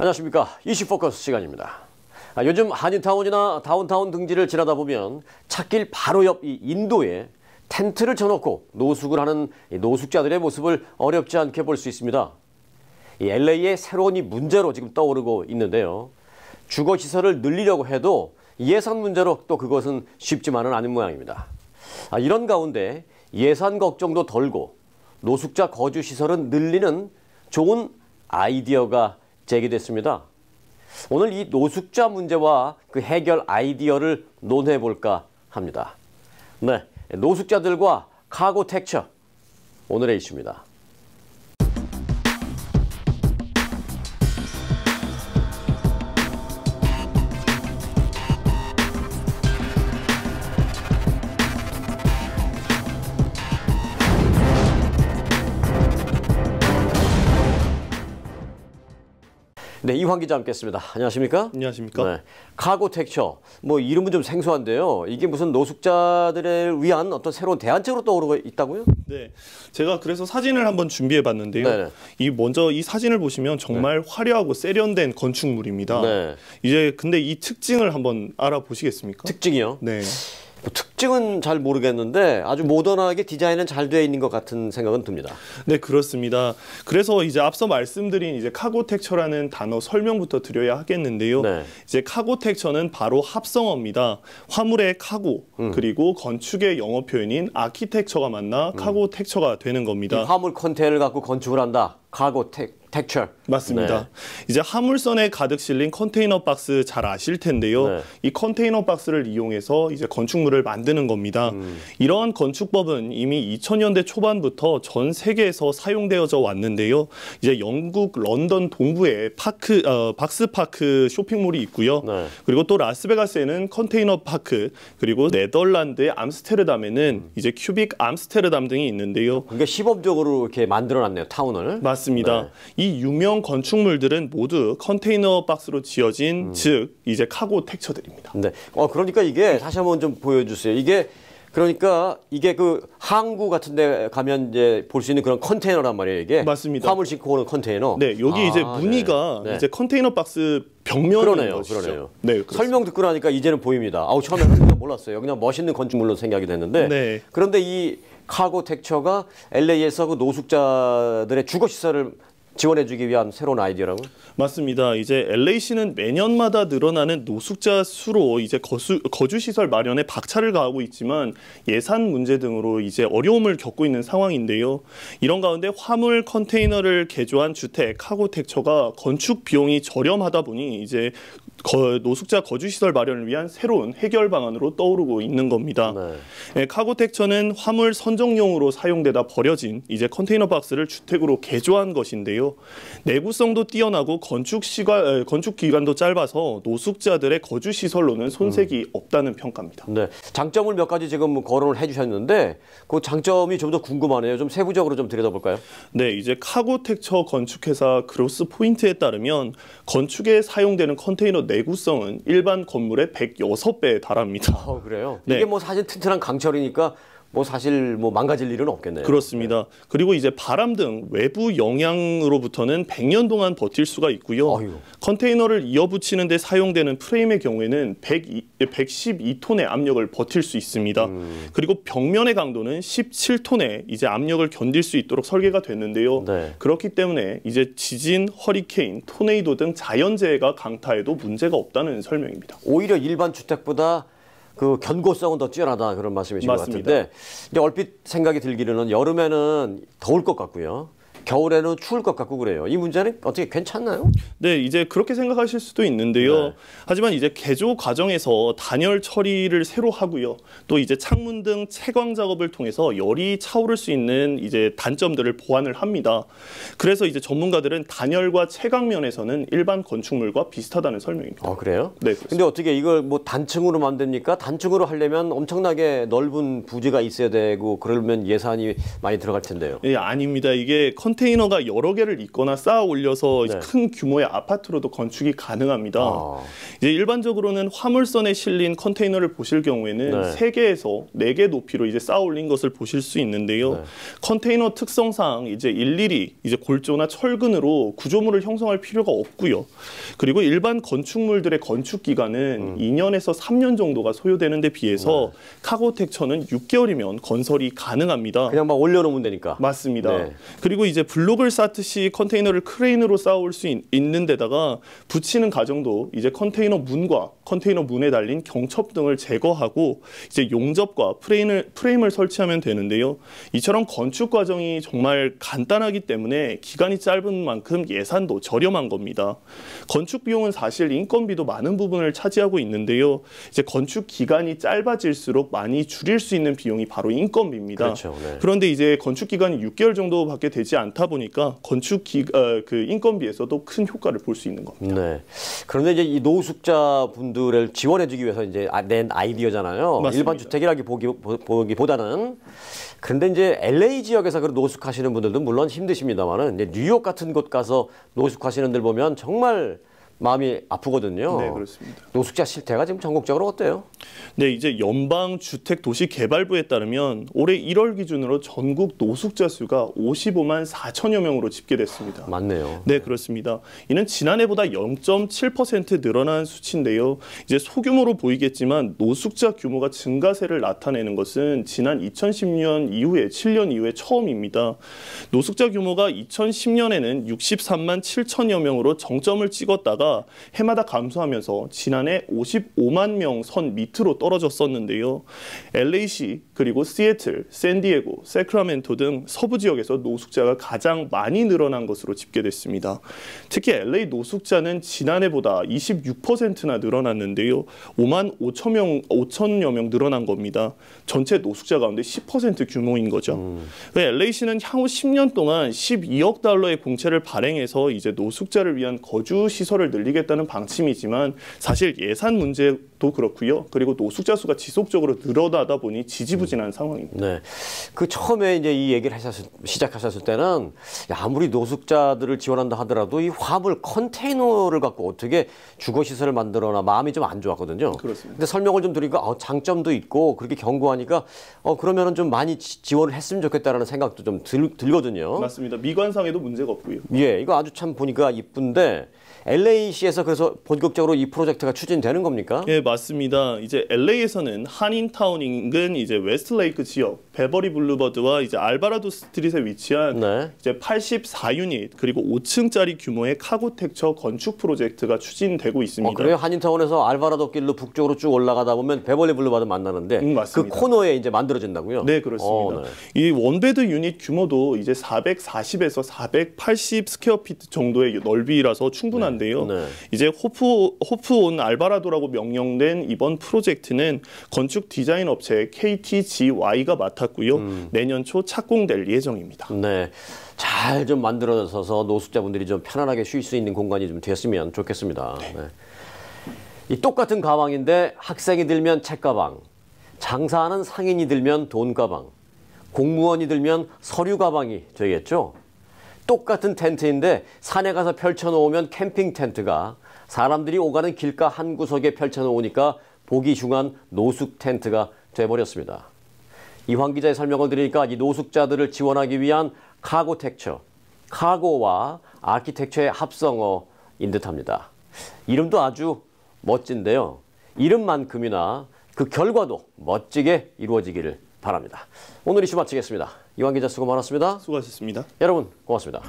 안녕하십니까 이슈포커스 시간입니다. 아, 요즘 한인타운이나 다운타운 등지를 지나다 보면 찻길 바로 옆 이 인도에 텐트를 쳐놓고 노숙을 하는 노숙자들의 모습을 어렵지 않게 볼 수 있습니다. 이 LA의 새로운 이 문제로 지금 떠오르고 있는데요. 주거시설을 늘리려고 해도 예산 문제로 또 그것은 쉽지만은 않은 모양입니다. 아, 이런 가운데 예산 걱정도 덜고 노숙자 거주시설은 늘리는 좋은 아이디어가 제기됐습니다. 오늘 이 노숙자 문제와 그 해결 아이디어를 논해 볼까 합니다. 네, 노숙자들과 카고 택처 오늘의 이슈입니다. 네, 이환 기자 함께했습니다. 안녕하십니까? 안녕하십니까? 네, 카고 텍처 뭐 이름은 좀 생소한데요. 이게 무슨 노숙자들을 위한 어떤 새로운 대안책으로 떠오르고 있다고요? 네, 제가 그래서 사진을 한번 준비해봤는데요. 네네. 이 먼저 이 사진을 보시면 정말 네. 화려하고 세련된 건축물입니다. 네. 이제 근데 이 특징을 한번 알아보시겠습니까? 특징이요? 네. 뭐 특징은 잘 모르겠는데 아주 모던하게 디자인은 잘 되어 있는 것 같은 생각은 듭니다. 네, 그렇습니다. 그래서 이제 앞서 말씀드린 이제 카고텍처라는 단어 설명부터 드려야 하겠는데요. 네. 이제 카고텍처는 바로 합성어입니다. 화물의 카고 음. 그리고 건축의 영어 표현인 아키텍처가 만나 음. 카고텍처가 되는 겁니다. 화물 컨테이너를 갖고 건축을 한다. 가고 택, 택철. 맞습니다. 네. 이제 화물선에 가득 실린 컨테이너 박스 잘 아실 텐데요. 네. 이 컨테이너 박스를 이용해서 이제 건축물을 만드는 겁니다. 음. 이러한 건축법은 이미 2000년대 초반부터 전 세계에서 사용되어져 왔는데요. 이제 영국 런던 동부에 파크 어, 박스 파크 쇼핑몰이 있고요. 네. 그리고 또 라스베가스에는 컨테이너 파크 그리고 네덜란드의 암스테르담에는 음. 이제 큐빅 암스테르담 등이 있는데요. 그러니까 시범적으로 이렇게 만들어놨네요 타운을. 맞습니다. 맞습니다. 네. 이 유명 건축물들은 모두 컨테이너 박스로 지어진 음. 즉 이제 카고 택처들입니다. 네. 어 그러니까 이게 다시 한번 좀 보여주세요. 이게 그러니까 이게 그 항구 같은 데 가면 이제 볼 수 있는 그런 컨테이너란 말이에요, 이게. 맞습니다. 화물 싣고 오는 컨테이너. 네, 여기 아, 이제 네. 무늬가 네. 이제 컨테이너 박스 벽면인 그러네요, 것이죠. 그러네요. 네, 설명 듣고 나니까 이제는 보입니다. 아우, 처음에는 몰랐어요. 그냥 멋있는 건축물로 생각이 됐는데. 네. 그런데 이 카고 텍처가 LA에서 그 노숙자들의 주거 시설을 지원해주기 위한 새로운 아이디어라고? 맞습니다. 이제 LA시는 매년마다 늘어나는 노숙자 수로 이제 거수, 거주시설 마련에 박차를 가하고 있지만 예산 문제 등으로 이제 어려움을 겪고 있는 상황인데요. 이런 가운데 화물 컨테이너를 개조한 주택 카고텍처가 건축 비용이 저렴하다 보니 이제 거, 노숙자 거주시설 마련을 위한 새로운 해결 방안으로 떠오르고 있는 겁니다. 네. 예, 카고텍처는 화물 선정용으로 사용되다 버려진 이제 컨테이너 박스를 주택으로 개조한 것인데요. 내구성도 뛰어나고 건축 시간, 건축 기간도 짧아서 노숙자들의 거주 시설로는 손색이 음. 없다는 평가입니다. 네, 장점을 몇 가지 지금 뭐 거론을 해주셨는데 그 장점이 좀 더 궁금하네요. 좀 세부적으로 좀 들여다볼까요? 네, 이제 카고텍처 건축회사 그로스 포인트에 따르면 건축에 사용되는 컨테이너 내구성은 일반 건물의 106배에 달합니다. 어, 그래요? 네. 이게 뭐 사실 튼튼한 강철이니까 뭐 사실 뭐 망가질 일은 없겠네요. 그렇습니다. 네. 그리고 이제 바람 등 외부 영향으로부터는 100년 동안 버틸 수가 있고요. 아유. 컨테이너를 이어붙이는 데 사용되는 프레임의 경우에는 100, 112톤의 압력을 버틸 수 있습니다. 음. 그리고 벽면의 강도는 17톤의 이제 압력을 견딜 수 있도록 설계가 됐는데요. 네. 그렇기 때문에 이제 지진, 허리케인, 토네이도 등 자연재해가 강타에도 문제가 없다는 설명입니다. 오히려 일반 주택보다 그 견고성은 더 뛰어나다 그런 말씀이신 맞습니다. 것 같은데 이제 얼핏 생각이 들기로는 여름에는 더울 것 같고요. 겨울에는 추울 것 같고 그래요. 이 문제는 어떻게 괜찮나요? 네, 이제 그렇게 생각하실 수도 있는데요. 네. 하지만 이제 개조 과정에서 단열 처리를 새로 하고요. 또 이제 창문 등 채광 작업을 통해서 열이 차오를 수 있는 이제 단점들을 보완을 합니다. 그래서 이제 전문가들은 단열과 채광 면에서는 일반 건축물과 비슷하다는 설명입니다. 아, 그래요? 네. 그렇습니다. 근데 어떻게 이걸 뭐 단층으로 만듭니까? 단층으로 하려면 엄청나게 넓은 부지가 있어야 되고 그러면 예산이 많이 들어갈 텐데요. 예, 네, 아닙니다. 이게 컨 컨테이너가 여러 개를 있거나 쌓아 올려서 네. 큰 규모의 아파트로도 건축이 가능합니다. 아. 이제 일반적으로는 화물선에 실린 컨테이너를 보실 경우에는 3개에서4개 높이로 이제 쌓아 올린 것을 보실 수 있는데요. 네. 컨테이너 특성상 이제 일일이 이제 골조나 철근으로 구조물을 형성할 필요가 없고요. 그리고 일반 건축물들의 건축 기간은 음. 2년에서 3년 정도가 소요되는 데 비해서 네. 카고텍처는 6개월이면 건설이 가능합니다. 그냥 막 올려놓으면 되니까. 맞습니다. 네. 그리고 이제 이제 블록을 쌓듯이 컨테이너를 크레인으로 쌓아올 수 있, 는 데다가 붙이는 과정도 이제 컨테이너 문과 컨테이너 문에 달린 경첩 등을 제거하고 이제 용접과 프레임을, 프레임을 설치하면 되는데요. 이처럼 건축 과정이 정말 간단하기 때문에 기간이 짧은 만큼 예산도 저렴한 겁니다. 건축 비용은 사실 인건비도 많은 부분을 차지하고 있는데요. 이제 건축 기간이 짧아질수록 많이 줄일 수 있는 비용이 바로 인건비입니다. 그렇죠, 네. 그런데 이제 건축 기간이 6개월 정도밖에 되지 않 않다 보니까 건축 기, 어, 그 인건비에서도 큰 효과를 볼 수 있는 겁니다. 네. 그런데 이제 이 노숙자 분들을 지원해주기 위해서 이제 아, 낸 아이디어잖아요. 맞습니다. 일반 주택이라기 보기, 보, 보보기 다는 그런데 이제 LA 지역에서 그 노숙하시는 분들도 물론 힘드십니다만은 이제 뉴욕 같은 곳 가서 노숙하시는 분들 보면 정말 마음이 아프거든요. 네, 그렇습니다. 노숙자 실태가 지금 전국적으로 어때요? 네, 이제 연방주택도시개발부에 따르면 올해 1월 기준으로 전국 노숙자 수가 55만 4천여 명으로 집계됐습니다. 맞네요. 네, 그렇습니다. 이는 지난해보다 0.7% 늘어난 수치인데요. 이제 소규모로 보이겠지만 노숙자 규모가 증가세를 나타내는 것은 지난 2010년 이후에 7년 이후에 처음입니다. 노숙자 규모가 2010년에는 63만 7천여 명으로 정점을 찍었다가 해마다 감소하면서 지난해 55만 명 선 밑으로 떨어졌었는데요. LA시 그리고 시애틀, 샌디에고, 세크라멘토 등 서부 지역에서 노숙자가 가장 많이 늘어난 것으로 집계됐습니다. 특히 LA 노숙자는 지난해보다 26%나 늘어났는데요. 5만 5천 명, 5천여 명 늘어난 겁니다. 전체 노숙자 가운데 10% 규모인 거죠. 음. LA시는 향후 10년 동안 12억 달러의 공채를 발행해서 이제 노숙자를 위한 거주 시설을 늘리겠다는 방침이지만 사실 예산 문제 또 그렇고요. 그리고 노숙자 수가 지속적으로 늘어나다 보니 지지부진한 음. 상황입니다. 네. 그 처음에 이제 이 얘기를 하셨, 을 시작하셨을 때는 아무리 노숙자들을 지원한다 하더라도 이 화물 컨테이너를 갖고 어떻게 주거 시설을 만들어나 마음이 좀 안 좋았거든요. 그렇습니다. 근데 설명을 좀드리고까 어, 장점도 있고 그렇게 경고하니까 어 그러면은 좀 많이 지원을 했으면 좋겠다라는 생각도 좀 들, 들거든요. 맞습니다. 미관상에도 문제가 없고요. 예, 이거 아주 참 보니까 이쁜데 l a 시에서 그래서 본격적으로 이 프로젝트가 추진되는 겁니까? 예, 네, 맞습니다. 이제 LA에서는 한인타운 인근 이제 웨스트레이크 지역, 베버리 블루버드와 이제 알바라도 스트릿에 위치한 네. 이제 84유닛 그리고 5층짜리 규모의 카고텍처 건축 프로젝트가 추진되고 어, 있습니다. 어, 그래요? 한인타운에서 알바라도 길로 북쪽으로 쭉 올라가다 보면 베버리 블루버드 만나는데 음, 그 코너에 이제 만들어진다고요? 네, 그렇습니다. 어, 네. 이 원베드 유닛 규모도 이제 440에서 480 스퀘어피트 정도의 넓이라서 충분한 중요한데요. 네. 이제 호프 호프 온 알바라도라고 명령된 이번 프로젝트는 건축 디자인 업체 KTGY가 맡았고요. 음. 내년 초 착공될 예정입니다. 네. 잘 좀 만들어져서 노숙자분들이 좀 편안하게 쉴 수 있는 공간이 좀었으면 좋겠습니다. 네. 네. 이 똑같은 가방인데 학생이 들면 책가방, 장사하는 상인이 들면 돈가방, 공무원이 들면 서류 가방이 되겠죠. 똑같은 텐트인데 산에 가서 펼쳐놓으면 캠핑 텐트가 사람들이 오가는 길가 한 구석에 펼쳐놓으니까 보기 흉한 노숙 텐트가 돼버렸습니다. 이 황 기자의 설명을 드리니까 이 노숙자들을 지원하기 위한 카고텍처, 카고와 아키텍처의 합성어인 듯합니다. 이름도 아주 멋진데요. 이름만큼이나 그 결과도 멋지게 이루어지기를 바랍니다. 오늘 이슈 마치겠습니다. 이완 기자 수고 많았습니다. 수고하셨습니다. 여러분 고맙습니다.